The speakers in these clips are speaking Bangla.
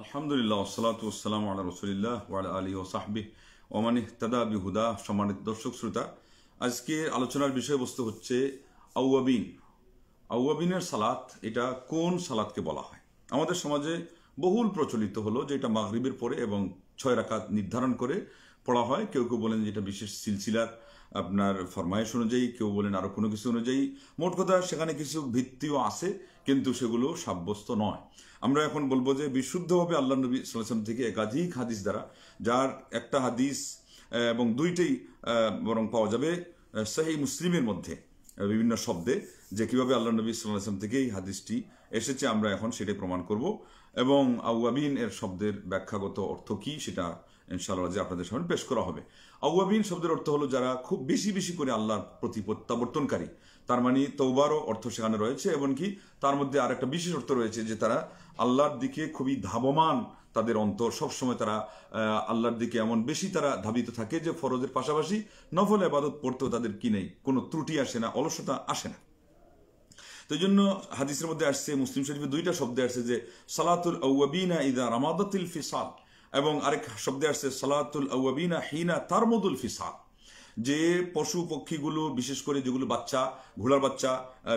আলহামদুলিল্লাহ ওসালাত ওসালাম আল্লাহ রসুলিল্লাহ ওয়াল আলী ও সাহবি ওমানি ইহতাদা বিহুদা সম্মানিত দর্শক শ্রোতা আজকের আলোচনার বিষয়বস্তু হচ্ছে আউয়াবিন আউয়াবিনের সালাত এটা কোন সালাতকে বলা হয় আমাদের সমাজে বহুল প্রচলিত হলো যে এটা মাগরিবের পরে এবং ছয় রাকাত নির্ধারণ করে পড়া হয় কেউ কেউ বলেন যেটা বিশেষ সিলসিলার আপনার ফরমায়েশ অনুযায়ী কেউ বলেন আরও কোনো কিছু অনুযায়ী মোট কথা সেখানে কিছু ভিত্তিও আছে কিন্তু সেগুলো সাব্যস্ত নয় আমরা এখন বলবো যে বিশুদ্ধভাবে আল্লাহ নবী সালাম থেকে একাধিক হাদিস দ্বারা যার একটা হাদিস এবং দুইটাই বরং পাওয়া যাবে সেই মুসলিমের মধ্যে বিভিন্ন শব্দে যে কীভাবে আল্লাহ নবী সাল্লাম থেকে এই হাদিসটি এসেছে আমরা এখন সেটাই প্রমাণ করব এবং আবিন এর শব্দের ব্যাখ্যাগত অর্থ কী সেটা ইনশাআল্লাহ যে আপনাদের সামনে পেশ করা হবে আউয়াবিন শব্দের অর্থ হলো যারা খুব বেশি বেশি করে আল্লাহর প্রতি প্রত্যাবর্তনকারী তার মানে তৌবারও অর্থ সেখানে রয়েছে এবং কি তার মধ্যে আর একটা বিশেষ অর্থ রয়েছে যে তারা আল্লাহর দিকে খুবই ধাবমান তাদের অন্তর সবসময় তারা আল্লাহর দিকে এমন বেশি তারা ধাবিত থাকে যে ফরজের পাশাপাশি নফল আবাদত পড়তেও তাদের কি নেই কোনো ত্রুটি আসে না অলসতা আসে না তো জন্য হাদিসের মধ্যে আসছে মুসলিম শরীফে দুইটা শব্দে আসছে যে সালাতুল আউয়াবিনা ইদা রামাদাতিল ফিসাল এবং আরেক শব্দে আসছে সালাতুল আউয়াবিনা হিনা তারমদুল ফিসা যে পশু পক্ষীগুলো বিশেষ করে যেগুলো বাচ্চা ঘোড়ার বাচ্চা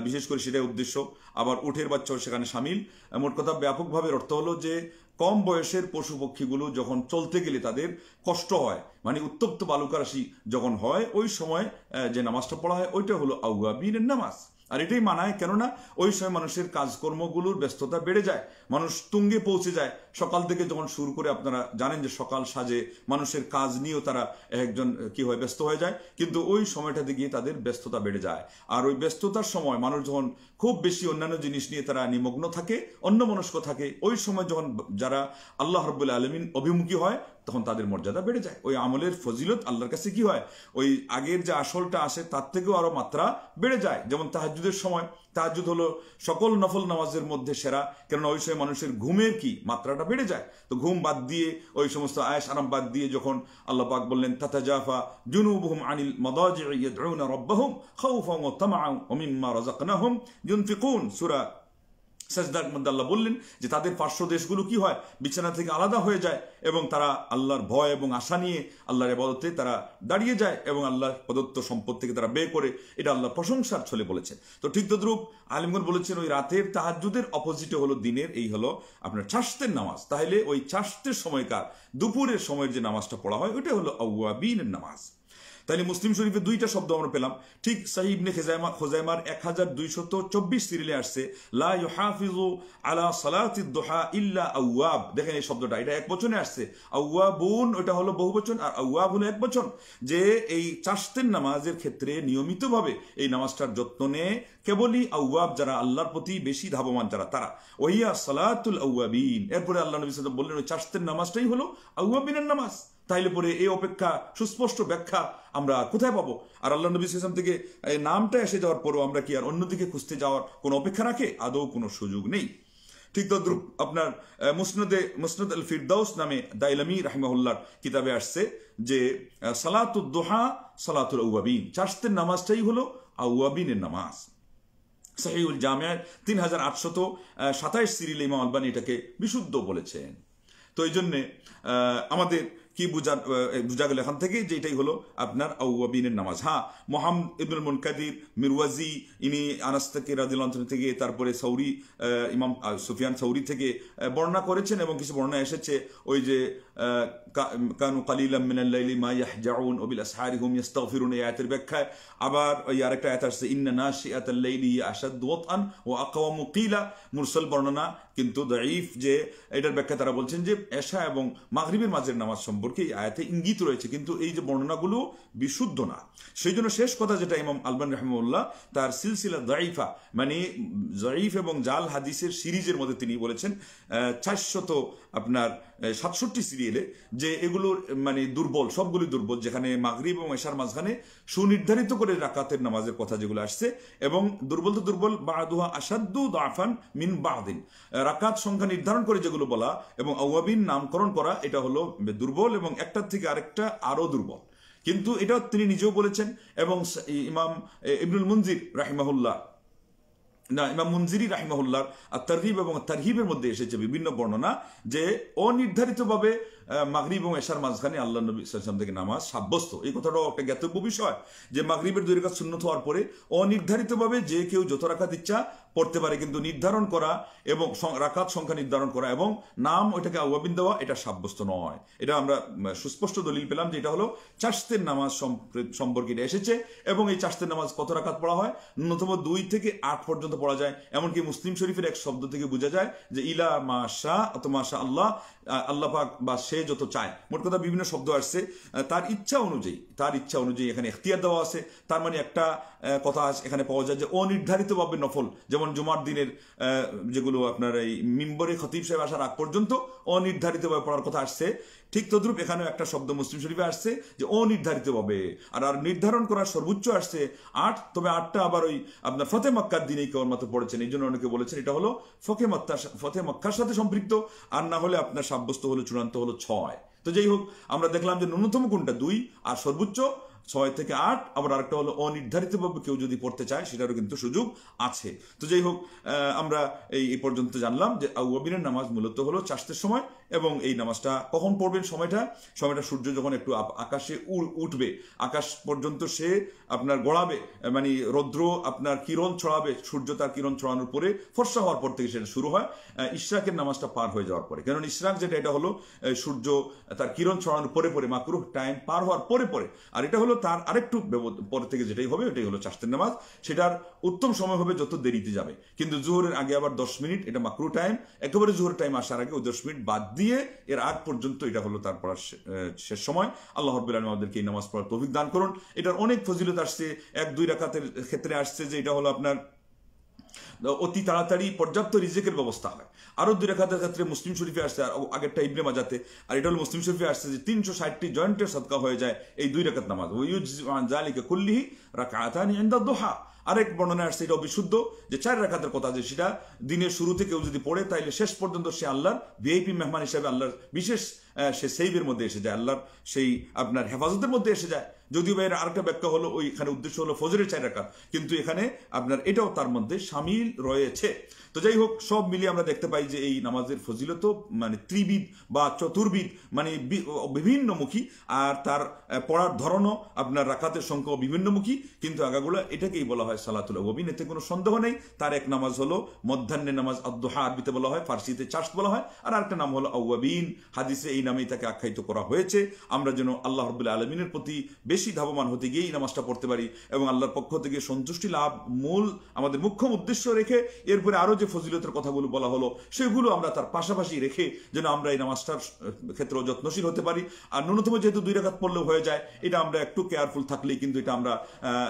বিশেষ করে সেটাই উদ্দেশ্য আবার উঠের বাচ্চাও সেখানে সামিল মোট কথা ব্যাপকভাবে অর্থ হলো যে কম বয়সের পশু পক্ষীগুলো যখন চলতে গেলে তাদের কষ্ট হয় মানে উত্তপ্ত বালুকারাশি যখন হয় ওই সময় যে নামাজটা পড়া হয় ওইটা হলো আউয়াবিনের নামাজ আর এটাই মানায় কেননা ওই সময় মানুষের কাজকর্মগুলোর ব্যস্ততা বেড়ে যায় মানুষ তুঙ্গে পৌঁছে যায় সকাল থেকে যখন শুরু করে আপনারা জানেন যে সকাল সাজে মানুষের কাজ নিয়েও তারা একজন কি হয় ব্যস্ত হয়ে যায় কিন্তু ওই সময়টাতে গিয়ে তাদের ব্যস্ততা বেড়ে যায় আর ওই ব্যস্ততার সময় মানুষ যখন খুব বেশি অন্যান্য জিনিস নিয়ে তারা নিমগ্ন থাকে অন্য মনস্ক থাকে ওই সময় যখন যারা আল্লাহ রব্বুল আলমিন অভিমুখী হয় তখন তাদের মর্যাদা বেড়ে যায় ওই আমলের ফজিলত আল্লাহর কাছে কি হয় ওই আগের যে আসলটা আসে তার থেকেও আরো মাত্রা বেড়ে যায় যেমন তাহাজুদের সময় তাহাজুদ হলো সকল নফল নামাজের মধ্যে সেরা কেননা ওই সময় মানুষের ঘুমের কি মাত্রাটা সংখ্যাটা বেড়ে যায় তো ঘুম বাদ দিয়ে ওই সমস্ত আয়েস আরাম বাদ দিয়ে যখন আল্লাহ পাক বললেন তাতা জাফা জুনুবহুম আনিল মদাজিউনা রব্বাহুম খাউফা ওয়া তামাআ ওয়া মিম্মা রাযাকনাহুম ইউনফিকুন সূরা সাজদার মধ্যে বললেন যে তাদের পার্শ্ব দেশগুলো কি হয় বিছানা থেকে আলাদা হয়ে যায় এবং তারা আল্লাহর ভয় এবং আশা নিয়ে আল্লাহর এবাদতে তারা দাঁড়িয়ে যায় এবং আল্লাহর প্রদত্ত সম্পদ থেকে তারা বের করে এটা আল্লাহ প্রশংসার ছলে বলেছে তো ঠিক তদ্রুপ আলিমগন বলেছেন ওই রাতের তাহাজুদের অপোজিটে হলো দিনের এই হলো আপনার চাষতের নামাজ তাহলে ওই চাষতের সময়কার দুপুরের সময়ের যে নামাজটা পড়া হয় ওইটা হলো আউয়াবিনের নামাজ তাহলে মুসলিম শরীফের দুইটা শব্দ আমরা পেলাম ঠিক সাহিবনে খেজাইমা খোজাইমার এক হাজার দুইশত চব্বিশ সিরিলে আসছে লাফিজু আলা সালাতি ইল্লা আউয়াব দেখেন এই শব্দটা এটা এক বচনে আসছে আউয়াবুন ওটা হলো বহু বচন আর আউয়াব হলো এক বচন যে এই চাষতের নামাজের ক্ষেত্রে নিয়মিতভাবে এই নামাজটার যত্ন নেয় কেবলই আউয়াব যারা আল্লাহর প্রতি বেশি ধাবমান যারা তারা ওহিয়া সালাতুল আউয়াবিন এরপরে আল্লাহ নবী সাদ বললেন ওই চাষতের নামাজটাই হলো আউয়াবিনের নামাজ তাইলে পরে এই অপেক্ষা সুস্পষ্ট ব্যাখ্যা আমরা কোথায় পাবো আর আল্লাহ নবী ইসলাম থেকে নামটা এসে যাওয়ার পরও আমরা কি আর অন্যদিকে খুঁজতে যাওয়ার কোনো অপেক্ষা রাখে আদৌ কোনো সুযোগ নেই ঠিক তদ্রুপ আপনার মুসনদে মুসনদ আল ফিরদাউস নামে দাইলামি রাহিমাহুল্লার কিতাবে আসছে যে সালাতুদ দোহা সালাতুল আউয়াবিন চাষতের নামাজটাই হলো আউয়াবিনের নামাজ সাহিউল জামিয়ার তিন হাজার আটশত সাতাইশ সিরিল ইমা আলবানি এটাকে বিশুদ্ধ বলেছেন তো এই জন্যে আমাদের কি বুঝা বোঝা গেল এখান থেকে যে এটাই হলো আপনার আউবিনের নামাজ হ্যাঁ মোহাম ইবনুল মুনকাদির মিরওয়াজি ইনি আনাস থেকে রাজিল থেকে তারপরে সৌরি ইমাম সুফিয়ান সৌরি থেকে বর্ণনা করেছেন এবং কিছু বর্ণনা এসেছে ওই যে কানু কালিলাম মিনাল্লাইলি মা ব্যাখ্যায় আবার ওই আরেকটা আয়াত আসছে ইন্না নাশিআতাল লাইলি আশাদ ও ওয়া আকওয়ামু কিলা বর্ণনা কিন্তু দাইফ যে এটার ব্যাখ্যা তারা বলছেন যে এশা এবং মাগরিবের মাঝের নামাজ সম্পর্কে এই আয়াতে ইঙ্গিত রয়েছে কিন্তু এই যে বর্ণনাগুলো বিশুদ্ধ না সেই জন্য শেষ কথা যেটা ইমাম আলবান রহমউল্লাহ তার সিলসিলা দাইফা মানে জয়ীফ এবং জাল হাদিসের সিরিজের মধ্যে তিনি বলেছেন চারশত আপনার সাতষট্টি সিরিয়ালে যে এগুলোর মানে দুর্বল সবগুলি দুর্বল যেখানে মাগরীব এবং এশার মাঝখানে সুনির্ধারিত করে রাকাতের নামাজের কথা যেগুলো আসছে এবং দুর্বল তো দুর্বল বাহাদুহা আসাদু দাফান মিন বাহাদিন রাকাত সংখ্যা নির্ধারণ করে যেগুলো বলা এবং আওয়াবিন নামকরণ করা এটা হলো দুর্বল এবং একটার থেকে আরেকটা আরও দুর্বল কিন্তু এটা তিনি নিজেও বলেছেন এবং ইমাম ইবনুল মঞ্জির রাহিমাহুল্লাহ না ইমাম মুনজিরি রাহিমাহুল্লার আর তারহিব এবং তারহিবের মধ্যে এসেছে বিভিন্ন বর্ণনা যে অনির্ধারিতভাবে মাগরীব এবং এশার মাঝখানে আল্লাহ নবী ইসলাম থেকে নামাজ সাব্যস্ত এই কথাটাও একটা জ্ঞাতব্য বিষয় যে মাগরীবের দুই রেখা শূন্য হওয়ার পরে অনির্ধারিতভাবে যে কেউ যত রাখাত ইচ্ছা পড়তে পারে কিন্তু নির্ধারণ করা এবং রাখাত সংখ্যা নির্ধারণ করা এবং নাম ওইটাকে আওয়াবিন দেওয়া এটা সাব্যস্ত নয় এটা আমরা সুস্পষ্ট দলিল পেলাম যে এটা হলো চাষতের নামাজ সম্পর্কে এটা এসেছে এবং এই চাষতের নামাজ কত রাখাত পড়া হয় ন্যূনতম দুই থেকে আট পর্যন্ত পড়া যায় এমনকি মুসলিম শরীফের এক শব্দ থেকে বোঝা যায় যে ইলা মাশা অত মাশা আল্লাহ আল্লাহ পাক বা সে যে যত চায় মোট কথা বিভিন্ন শব্দ আসছে তার ইচ্ছা অনুযায়ী তার ইচ্ছা অনুযায়ী এখানে এখতিয়ার দেওয়া আছে তার মানে একটা কথা এখানে পাওয়া যায় যে অনির্ধারিতভাবে নফল যেমন জুমার দিনের যেগুলো আপনার এই মিম্বরে খতিব সাহেব আসার আগ পর্যন্ত অনির্ধারিতভাবে পড়ার কথা আসছে ঠিক তদ্রুপ এখানেও একটা শব্দ মুসলিম শরীফে আসছে যে অনির্ধারিতভাবে আর আর নির্ধারণ করার সর্বোচ্চ আসছে আট তবে আটটা আবার ওই আপনার ফতে মক্কার দিনেই কেমন মতো পড়েছেন এই জন্য অনেকে বলেছেন এটা হলো ফকে মক্কা ফতে মক্কার সাথে সম্পৃক্ত আর না হলে আপনার সাব্যস্ত হলো চূড়ান্ত হলো ছ ছয় তো যাই হোক আমরা দেখলাম যে ন্যূনতম কোনটা দুই আর সর্বোচ্চ ছয় থেকে আট আবার আরেকটা হলো অনির্ধারিতভাবে কেউ যদি পড়তে চায় সেটারও কিন্তু সুযোগ আছে তো যাই হোক আমরা এই পর্যন্ত জানলাম যে আউয়াবিনের নামাজ মূলত হলো চাষের সময় এবং এই নামাজটা কখন পড়বেন সময়টা সময়টা সূর্য যখন একটু আকাশে উঠবে আকাশ পর্যন্ত সে আপনার গড়াবে মানে রৌদ্র আপনার কিরণ ছড়াবে সূর্য তার কিরণ ছড়ানোর পরে ফর্সা হওয়ার পর থেকে সেটা শুরু হয় ইশরাকের নামাজটা পার হয়ে যাওয়ার পরে কেননা ইশরাক যেটা এটা হলো সূর্য তার কিরণ ছড়ানোর পরে পরে মাকরুহ টাইম পার হওয়ার পরে পরে আর এটা হলো তার আরেকটু পরে থেকে যেটাই হবে ওটাই হলো চাষতের নামাজ সেটার উত্তম সময় হবে যত দেরিতে যাবে কিন্তু জোহরের আগে আবার দশ মিনিট এটা মাকরু টাইম একেবারে জোহরের টাইম আসার আগে ওই দশ মিনিট বাদ দিয়ে এর আগ পর্যন্ত এটা হলো তার পড়ার শেষ সময় আল্লাহ আলম আমাদেরকে এই নামাজ পড়ার তভিক দান করুন এটার অনেক ফজিলত আসছে এক দুই রাখাতের ক্ষেত্রে আসছে যে এটা হলো আপনার অতি তাড়াতাড়ি পর্যাপ্ত রিজেকের ব্যবস্থা হয় আরও দুই রেখাতের ক্ষেত্রে মুসলিম শরীফে আসছে আর আগেরটা ইবনে মাজাতে আর এটা হলো মুসলিম শরীফে আসছে যে তিনশো ষাটটি জয়েন্টের সদকা হয়ে যায় এই দুই রেখাত নামাজ ওই জালিকে কুল্লিহি রাখা আতানি দোহা আরেক বর্ণনা আসছে এটা বিশুদ্ধ যে চার রাখাতের কথা যে সেটা দিনের শুরু থেকে যদি পড়ে তাইলে শেষ পর্যন্ত সে আল্লাহর ভিআইপি মেহমান হিসাবে আল্লাহর বিশেষ সে সেইবের মধ্যে এসে যায় আল্লাহর সেই আপনার হেফাজতের মধ্যে এসে যায় যদিও বা এর আরেকটা ব্যাখ্যা হলো ওইখানে উদ্দেশ্য হলো ফজরের চাই রাখা কিন্তু এখানে আপনার এটাও তার মধ্যে সামিল রয়েছে তো যাই হোক সব মিলিয়ে আমরা দেখতে পাই যে এই নামাজের ফজিলত মানে ত্রিবিদ বা চতুর্বিদ মানে বিভিন্নমুখী আর তার পড়ার ধরনও আপনার রাখাতের সংখ্যাও বিভিন্নমুখী কিন্তু আগাগুলা এটাকেই বলা হয় সালাতুল অবিন এতে কোনো সন্দেহ নেই তার এক নামাজ হলো মধ্যাহ্নে নামাজ আদোহা আরবিতে বলা হয় ফার্সিতে চাষ বলা হয় আর আরেকটা নাম হলো আউয়াবিন হাদিসে এই এই নামেই তাকে আখ্যায়িত করা হয়েছে আমরা যেন আল্লাহ রবুল্লা আলমিনের প্রতি বেশি ধাবমান হতে গিয়ে এই নামাজটা পড়তে পারি এবং আল্লাহর পক্ষ থেকে সন্তুষ্টি লাভ মূল আমাদের মুখ্য উদ্দেশ্য রেখে এরপরে আরও যে ফজিলতের কথাগুলো বলা হলো সেগুলো আমরা তার পাশাপাশি রেখে যেন আমরা এই নামাজটার ক্ষেত্রেও যত্নশীল হতে পারি আর ন্যূনতম যেহেতু দুই রাখাত পড়লেও হয়ে যায় এটা আমরা একটু কেয়ারফুল থাকলেই কিন্তু এটা আমরা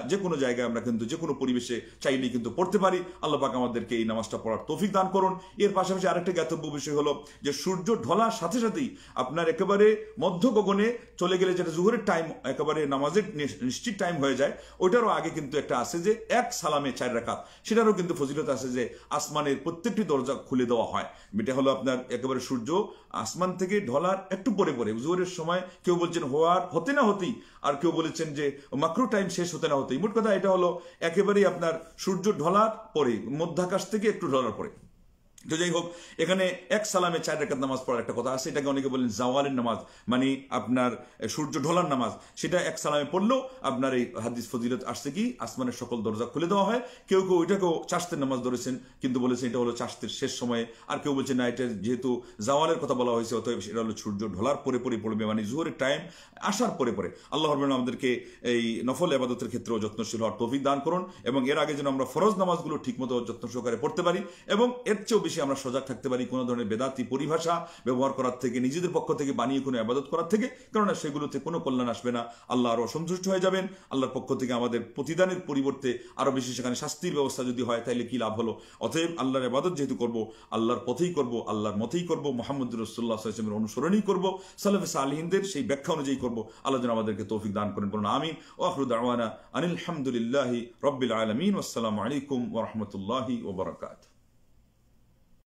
যে কোনো জায়গায় আমরা কিন্তু যে কোনো পরিবেশে চাইলেই কিন্তু পড়তে পারি আল্লাহ পাক আমাদেরকে এই নামাজটা পড়ার তৌফিক দান করুন এর পাশাপাশি আরেকটা জ্ঞাতব্য বিষয় হলো যে সূর্য ঢলার সাথে সাথেই আপনার একেবারে মধ্য গগনে চলে গেলে যেটা জুহরের টাইম একেবারে নামাজের নিশ্চিত টাইম হয়ে যায় ওইটারও আগে কিন্তু একটা আছে যে এক সালামে চার রাখাত সেটারও কিন্তু ফজিলত আছে যে আসমানের প্রত্যেকটি দরজা খুলে দেওয়া হয় এটা হলো আপনার একেবারে সূর্য আসমান থেকে ঢলার একটু পরে পরে জুহরের সময় কেউ বলছেন হওয়ার হতে না হতেই আর কেউ বলেছেন যে মাক্রো টাইম শেষ হতে না হতেই মোট কথা এটা হলো একেবারেই আপনার সূর্য ঢলার পরে মধ্যাকাশ থেকে একটু ঢলার পরে তো যাই হোক এখানে এক সালামে চার রেখাত নামাজ পড়ার একটা কথা আছে এটাকে অনেকে বলেন জাওয়ালের নামাজ মানে আপনার সূর্য ঢোলার নামাজ সেটা এক সালামে পড়লেও আপনার এই হাদিস ফজিলত আসছে কি আসমানের সকল দরজা খুলে দেওয়া হয় কেউ কেউ ওইটাকেও চাষতের নামাজ ধরেছেন কিন্তু বলেছেন এটা হলো চাষতের শেষ সময়ে আর কেউ বলছে না এটা যেহেতু জাওয়ালের কথা বলা হয়েছে অতএব সেটা হলো সূর্য ঢোলার পরে পরে পড়বে মানে জুহরের টাইম আসার পরে পরে আল্লাহ রবেন আমাদেরকে এই নফল আবাদতের ক্ষেত্রেও যত্নশীল হওয়ার তৌফিক দান করুন এবং এর আগে যেন আমরা ফরজ নামাজগুলো ঠিকমতো যত্ন সহকারে পড়তে পারি এবং এর চেয়েও বেশি আমরা সজাগ থাকতে পারি কোনো ধরনের বেদাতি পরিভাষা ব্যবহার করার থেকে নিজেদের পক্ষ থেকে বানিয়ে কোনো আবাদত করার থেকে কেননা সেগুলোতে কোনো কল্যাণ আসবে না আল্লাহ আরও অসন্তুষ্ট হয়ে যাবেন আল্লাহর পক্ষ থেকে আমাদের প্রতিদানের পরিবর্তে আরও বেশি সেখানে শাস্তির ব্যবস্থা যদি হয় তাহলে কী লাভ হলো অতএব আল্লাহর আবাদত যেহেতু করব আল্লাহর পথেই করব আল্লাহর মতেই করব মোহাম্মদ রসুল্লাহ আসলামের অনুসরণই করব সালাফে আলহিনদের সেই ব্যাখ্যা অনুযায়ী করব আল্লাহ যেন আমাদেরকে তৌফিক দান করেন বলুন আমিন ও আখরুদ আওয়ানা আনিল হামদুলিল্লাহি রব্বিল আলমিন আসসালামু আলাইকুম ওরহমতুল্লাহি ওবরাকাত